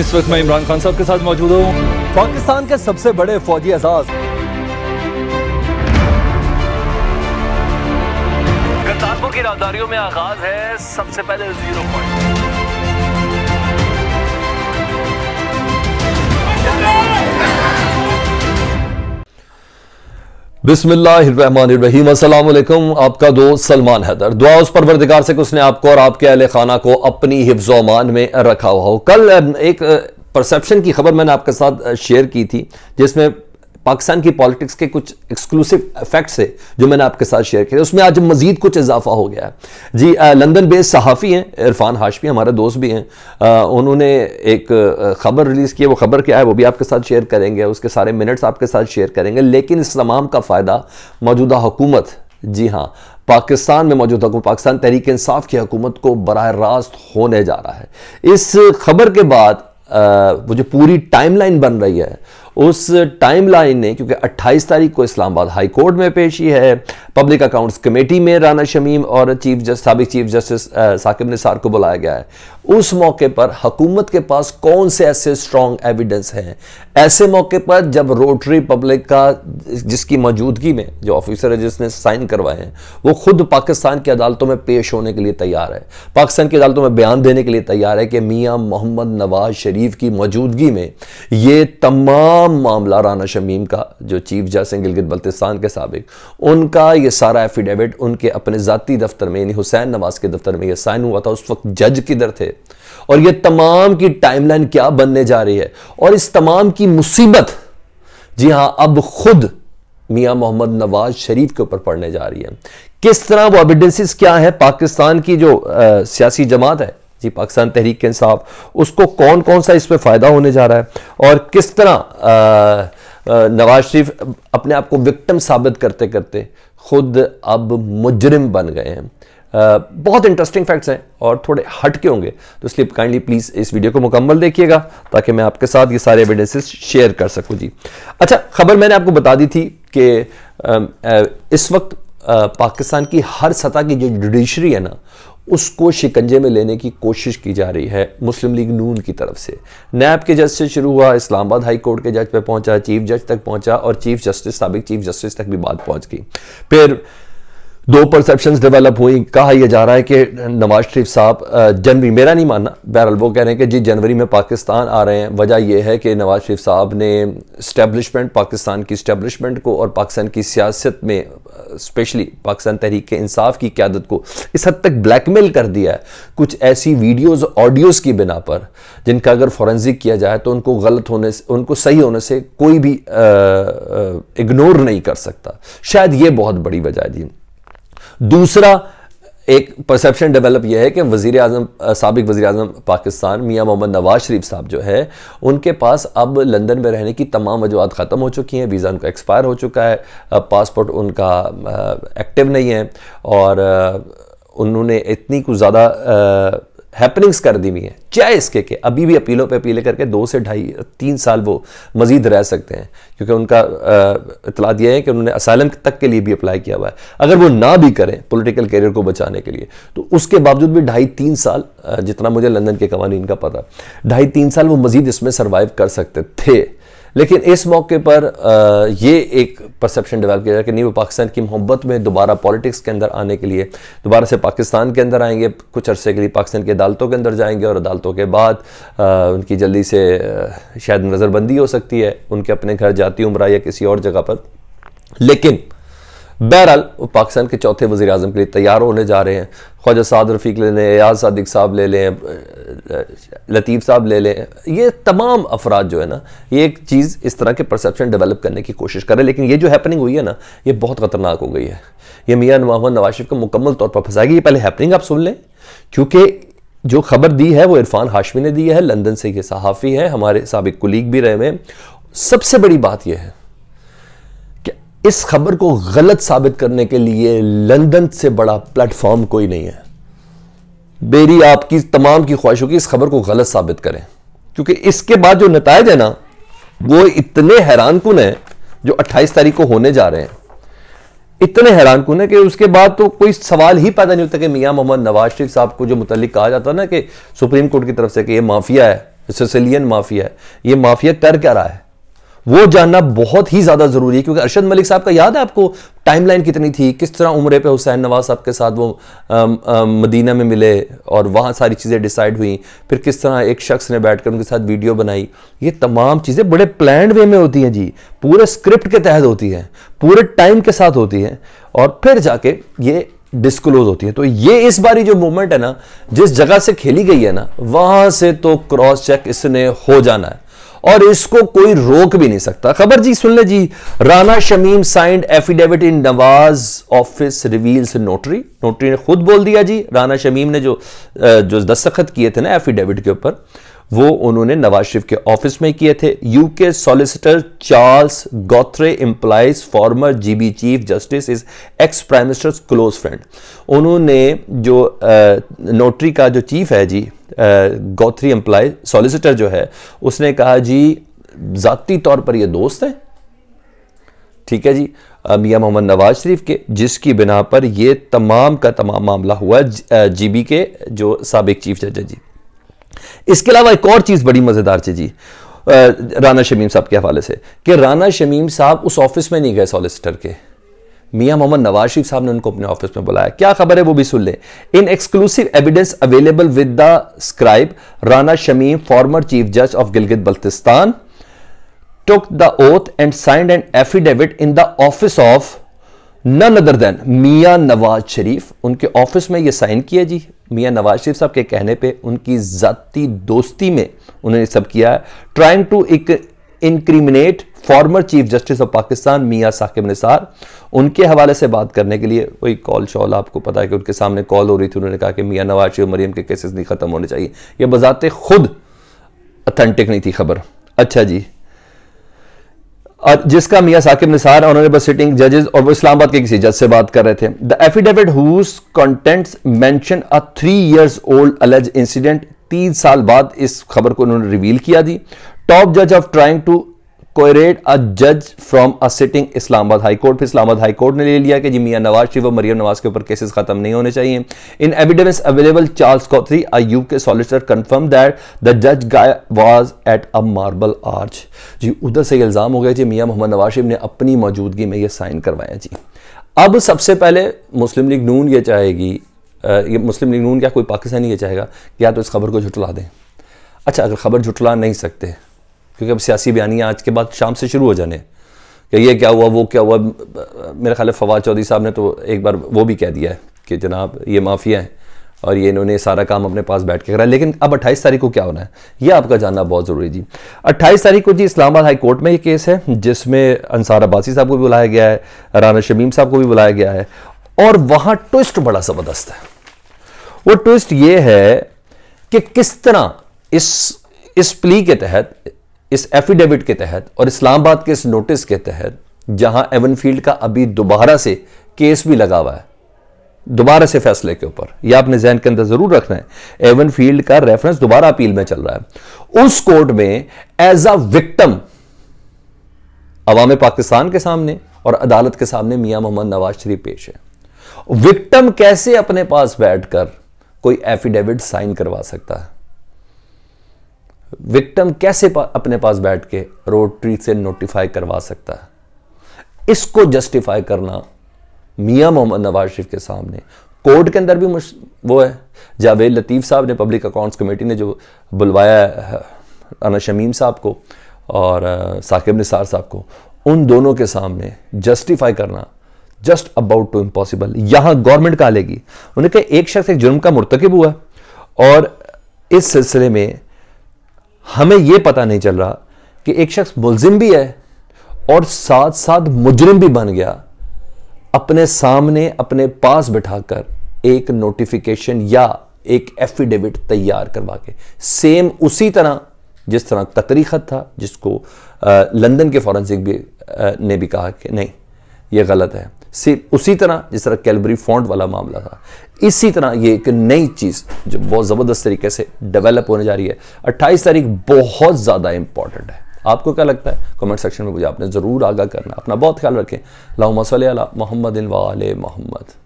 इस वक्त मैं इमरान खान साहब के साथ मौजूद हूँ पाकिस्तान के सबसे बड़े फौजी एजाज करतारपुर की राजधानियों में आगाज है सबसे पहले जीरो पॉइंट बिस्मिल्लाम असलम आपका दोस्त सलमान हैदर दुआ उस परवरदिगार से कि उसने आपको और आपके अहल खाना को अपनी हिफ्जोमान में रखा हुआ हो कल एक परसेप्शन की खबर मैंने आपके साथ शेयर की थी जिसमें पाकिस्तान की पॉलिटिक्स के कुछ एक्सक्लूसिव इफेक्ट्स है जो मैंने आपके साथ शेयर किया उसमें आज मजीद कुछ इजाफा हो गया है जी लंदन बेस्ड सहाफ़ी हैं इरफान हाशमी हमारे दोस्त भी हैं उन्होंने एक ख़बर रिलीज़ की है वो ख़बर क्या है वो भी आपके साथ शेयर करेंगे उसके सारे मिनट्स आपके साथ शेयर करेंगे लेकिन इस तमाम का फ़ायदा मौजूदा हुकूमत जी हाँ पाकिस्तान में मौजूद हुकूमत पाकिस्तान तहरीक इंसाफ की हुकूमत को बरह रास्त होने जा रहा है इस खबर के बाद वो जो पूरी टाइमलाइन बन रही है उस टाइम लाइन ने क्योंकि 28 तारीख को इस्लामाबाद हाई कोर्ट में पेशी है पब्लिक अकाउंट्स कमेटी में राना शमीम और चीफ जस्ट सबक चीफ जस्टिस साकिब निसार को बुलाया गया है उस मौके पर हकूमत के पास कौन से ऐसे स्ट्रॉन्ग एविडेंस हैं ऐसे मौके पर जब रोटरी पब्लिक का जिसकी मौजूदगी में जो ऑफिसर है जिसने साइन करवाए हैं वो खुद पाकिस्तान की अदालतों में पेश होने के लिए तैयार है पाकिस्तान की अदालतों में बयान देने के लिए तैयार है कि मियाँ मोहम्मद नवाज शरीफ की मौजूदगी में ये तमाम तमाम मामला राना शमीम का जो चीफ जस्टिस हैं गिलगित बल्तिस्तान के सबक उनका ये सारा एफिडेविट उनके अपने ज़ाती दफ्तर में यानी हुसैन नवाज के दफ्तर में ये साइन हुआ था उस वक्त जज किधर थे और ये तमाम की टाइमलाइन क्या बनने जा रही है और इस तमाम की मुसीबत जी हाँ अब खुद मियाँ मोहम्मद नवाज शरीफ के ऊपर पड़ने जा रही है किस तरह वो एविडेंसिस क्या है पाकिस्तान की जो आ, सियासी जमात है जी पाकिस्तान तहरीक इंसाफ उसको कौन कौन सा इसमें फ़ायदा होने जा रहा है और किस तरह नवाज शरीफ अपने आप को विक्टम साबित करते करते खुद अब मुजरिम बन गए हैं आ, बहुत इंटरेस्टिंग फैक्ट्स हैं और थोड़े हट के होंगे तो इसलिए काइंडली प्लीज़ इस वीडियो को मुकम्मल देखिएगा ताकि मैं आपके साथ ये सारे एविडेंसेस शेयर कर सकूं जी अच्छा खबर मैंने आपको बता दी थी कि इस वक्त पाकिस्तान की हर सतह की जो जुडिशरी है ना उसको शिकंजे में लेने की कोशिश की जा रही है मुस्लिम लीग नून की तरफ से नैब के जज से शुरू हुआ इस्लामाबाद हाई कोर्ट के जज पर पहुंचा चीफ जज तक पहुंचा और चीफ जस्टिस सबक चीफ जस्टिस तक भी बात पहुंच गई फिर दो परसेप्शन डेवलप हुई कहा यह जा रहा है कि नवाज शरीफ साहब जनवरी मेरा नहीं मानना बहरहाल वो कह रहे हैं कि जी जनवरी में पाकिस्तान आ रहे हैं वजह यह है कि नवाज शरीफ साहब ने स्टैब्लिशमेंट पाकिस्तान की स्टैब्लिशमेंट को और पाकिस्तान की सियासत में स्पेशली पाकिस्तान तहरीक इंसाफ की क्यादत को इस हद तक ब्लैकमेल कर दिया है कुछ ऐसी वीडियोज़ ऑडियोज़ की बिना पर जिनका अगर फॉरेंसिक किया जाए तो उनको गलत होने से उनको सही होने से कोई भी इग्नोर नहीं कर सकता शायद ये बहुत बड़ी वजह दी दूसरा एक परसेप्शन डेवलप यह है कि वजीर अजम सबक वजी अजम पाकिस्तान मियाँ मोहम्मद नवाज शरीफ साहब जो है उनके पास अब लंदन में रहने की तमाम वजूहत ख़त्म हो चुकी हैं वीज़ा उनका एक्सपायर हो चुका है पासपोर्ट उनका एक्टिव नहीं है और उन्होंने इतनी कुछ ज़्यादा हैपनिंग्स कर दी हुई हैं चाहे इसके के अभी भी अपीलों पे अपीलें करके दो से ढाई तीन साल वो मजीद रह सकते हैं क्योंकि उनका इतला दिया है कि उन्होंने असाइलम तक के लिए भी अप्लाई किया हुआ है अगर वो ना भी करें पोलिटिकल करियर को बचाने के लिए तो उसके बावजूद भी ढाई तीन साल जितना मुझे लंदन के कवानीन का पता ढाई तीन साल वो मजीद इसमें सर्वाइव कर सकते थे लेकिन इस मौके पर ये एक परसेप्शन डेवलप किया जाए कि नहीं वो पाकिस्तान की मोहब्बत में दोबारा पॉलिटिक्स के अंदर आने के लिए दोबारा से पाकिस्तान के अंदर आएंगे कुछ अरसे के लिए पाकिस्तान की अदालतों के अंदर जाएंगे और अदालतों के बाद उनकी जल्दी से शायद नज़रबंदी हो सकती है उनके अपने घर जाती उम्र या किसी और जगह पर लेकिन बहरहाल वो पाकिस्तान के चौथे वजी अजम के लिए तैयार होने जा रहे हैं ख्वाजा साद रफ़ीक ले लें एयाज सदक साहब ले लें लतीफ़ साहब ले लें ये तमाम अफराद जो है ना ये एक चीज़ इस तरह के परसेप्शन डेवलप करने की कोशिश कर रहे हैं लेकिन ये जो हैपनिंग हुई है ना ये बहुत ख़तरनाक हो गई है ये मियाँ मोहम्मद नवाज शरीफ को मुकम्मल तौर पर फंसाएगी ये पहले हैपनिंग आप सुन लें क्योंकि जो खबर दी है वो इरफान हाशमी ने दी है लंदन से ये सहाफ़ी है हमारे सबक कुलीग भी रहे हुए सबसे बड़ी बात यह है इस खबर को गलत साबित करने के लिए लंदन से बड़ा प्लेटफॉर्म कोई नहीं है बेरी आपकी तमाम की ख्वाहिश होगी इस खबर को गलत साबित करें क्योंकि इसके बाद जो नतज है ना वो इतने हैरान कन है जो 28 तारीख को होने जा रहे हैं इतने हैरान कन है कि उसके बाद तो कोई सवाल ही पैदा नहीं होता कि मियाँ मोहम्मद नवाज शरीफ साहब को जो मुतलिक कहा जाता है ना कि सुप्रीम कोर्ट की तरफ से कि ये माफिया है सिसिलियन माफिया है ये माफिया कर क्या रहा है वो जानना बहुत ही ज्यादा जरूरी है क्योंकि अरशद मलिक साहब का याद है आपको टाइमलाइन कितनी थी किस तरह उम्र पे हुसैन नवाज साहब के साथ वो मदीना में मिले और वहाँ सारी चीज़ें डिसाइड हुई फिर किस तरह एक शख्स ने बैठकर उनके साथ वीडियो बनाई ये तमाम चीज़ें बड़े प्लान वे में होती हैं जी पूरे स्क्रिप्ट के तहत होती हैं पूरे टाइम के साथ होती हैं और फिर जाके ये डिस्क्लोज होती है तो ये इस बारी जो मूवमेंट है ना जिस जगह से खेली गई है ना वहां से तो क्रॉस चेक इसने हो जाना है और इसको कोई रोक भी नहीं सकता खबर जी सुन ले जी Rana Shamim signed affidavit in Nawaz office reveals notary notary ने खुद बोल दिया जी राना शमीम ने जो जो दस्तखत किए थे ना एफिडेविट के ऊपर वो उन्होंने नवाज शरीफ के ऑफिस में किए थे UK solicitor Charles Guthrie employs former GB chief justice is ex prime minister close friend उन्होंने जो नोटरी का जो चीफ है जी गोथरी एम्प्लाय सॉलिसिटर जो है उसने कहा जी ज़ाती तौर पर ये दोस्त हैं ठीक है जी मियाँ मोहम्मद नवाज शरीफ के जिसकी बिना पर यह तमाम का तमाम मामला हुआ जीबी के जो सबक चीफ जज है जी इसके अलावा एक और चीज़ बड़ी मज़ेदार चीज़ जी राना शमीम साहब के हवाले से कि राना शमीम साहब उस ऑफिस में नहीं गए सॉलिसिटर के मियां मोहम्मद नवाज शरीफ साहब ने उनको अपने ऑफिस में बुलाया क्या खबर है वो भी सुन ले in exclusive evidence available with the scribe Rana Shamim former chief जज of Gilgit Baltistan took the oath and signed and affidavit in the office of none other than Mian Nawaz Sharif उनके ऑफिस में ये साइन किया जी मियाँ नवाज शरीफ साहब के कहने पे उनकी ज़ाती दोस्ती में उन्होंने सब किया है ट्राइंग टू एक incriminate former chief justice of Pakistan Mian Saqib Nisar उनके हवाले से बात करने के लिए वही कॉल शॉल आपको पता है कि उनके सामने कॉल हो रही थी उन्होंने कहा कि मियाँ नवाज शरीफ मरीम के केसेस नहीं ख़त्म होने चाहिए यह बजाते खुद अथेंटिक नहीं थी खबर अच्छा जी और जिसका मियाँ साकिब निसार ऑनरेबल सिटिंग जजेस और वो इस्लामाबाद के किसी जज से बात कर रहे थे the affidavit whose contents mention a three years old अलज incident तीन साल बाद इस खबर को उन्होंने रिवील किया दी टॉप जज ऑफ ट्राइंग टू कोयरेट अ जज from a sitting Islamabad high court फिर इस्लामाबाद हाई कोर्ट ने ले लिया कि जी मियाँ नवाज शरीफ और मरियम नवाज के ऊपर केसेस खत्म नहीं होने चाहिए इन एविडेंस अवेलेबल चार्ल्स कॉथरी अयूब के सॉलिसिटर कंफर्म दैट द जज guy was at a Marble Arch जी उधर से इल्ज़ाम हो गया जी मियाँ मोहम्मद नवाज शरीफ ने अपनी मौजूदगी में यह साइन करवाया जी अब सबसे पहले मुस्लिम लीग नून ये चाहेगी ये मुस्लिम लीग नून क्या कोई पाकिस्तानी ये चाहेगा क्या तो इस खबर को झुटला दें अच्छा अगर खबर झुटला नहीं सकते क्योंकि अब सियासी बयानियाँ आज के बाद शाम से शुरू हो जाने कि ये क्या हुआ वो क्या हुआ मेरे ख्याल फवाद चौधरी साहब ने तो एक बार वो भी कह दिया है कि जनाब ये माफिया हैं और ये इन्होंने सारा काम अपने पास बैठ के कराया लेकिन अब 28 तारीख को क्या होना है ये आपका जानना बहुत ज़रूरी जी 28 तारीख को जी इस्लामाबाद हाई कोर्ट में ये केस है जिसमें अंसार अब्बासी साहब को भी बुलाया गया है राना शमीम साहब को भी बुलाया गया है और वहाँ ट्विस्ट बड़ा ज़बरदस्त है वो ट्विस्ट ये है कि किस तरह इस इस प्ली के तहत इस एफिडेविट के तहत और इस्लामाबाद के इस नोटिस के तहत जहां एवनफील्ड का अभी दोबारा से केस भी लगा हुआ है दोबारा से फैसले के ऊपर यह आपने जहन के अंदर जरूर रखना है एवन फील्ड का रेफरेंस दोबारा अपील में चल रहा है उस कोर्ट में एज अ विक्टम अवाम पाकिस्तान के सामने और अदालत के सामने मियां मोहम्मद नवाज शरीफ पेश है विक्टम कैसे अपने पास बैठकर कोई एफिडेविट साइन करवा सकता है विक्टम कैसे पा, अपने पास बैठ के रोटरी से नोटिफाई करवा सकता है इसको जस्टिफाई करना मियां मोहम्मद नवाज शरीफ के सामने कोर्ट के अंदर भी वो है जावेद लतीफ़ साहब ने पब्लिक अकाउंट्स कमेटी ने जो बुलवाया अना शमीम साहब को और साकिब निसार साहब को उन दोनों के सामने जस्टिफाई करना जस्ट अबाउट टू इम्पॉसिबल यहां गवर्नमेंट कहा लेगी उन्हें कहा एक शख्स एक जुर्म का मुर्तकब हुआ और इस सिलसिले में हमें यह पता नहीं चल रहा कि एक शख्स मुलजिम भी है और साथ साथ मुजरिम भी बन गया अपने सामने अपने पास बिठाकर एक नोटिफिकेशन या एक एफिडेविट तैयार करवा के सेम उसी तरह जिस तरह कतरी खत था जिसको लंदन के फॉरेंसिक भी आ, ने भी कहा कि नहीं ये गलत है सिर्फ उसी तरह जिस तरह कैलबरी फॉन्ट वाला मामला था इसी तरह ये एक नई चीज़ जो बहुत ज़बरदस्त तरीके से डेवलप होने जा रही है 28 तारीख बहुत ज़्यादा इंपॉर्टेंट है आपको क्या लगता है कमेंट सेक्शन में मुझे आपने ज़रूर आगाह करना अपना बहुत ख्याल रखें लाला मोहम्मद मोहम्मद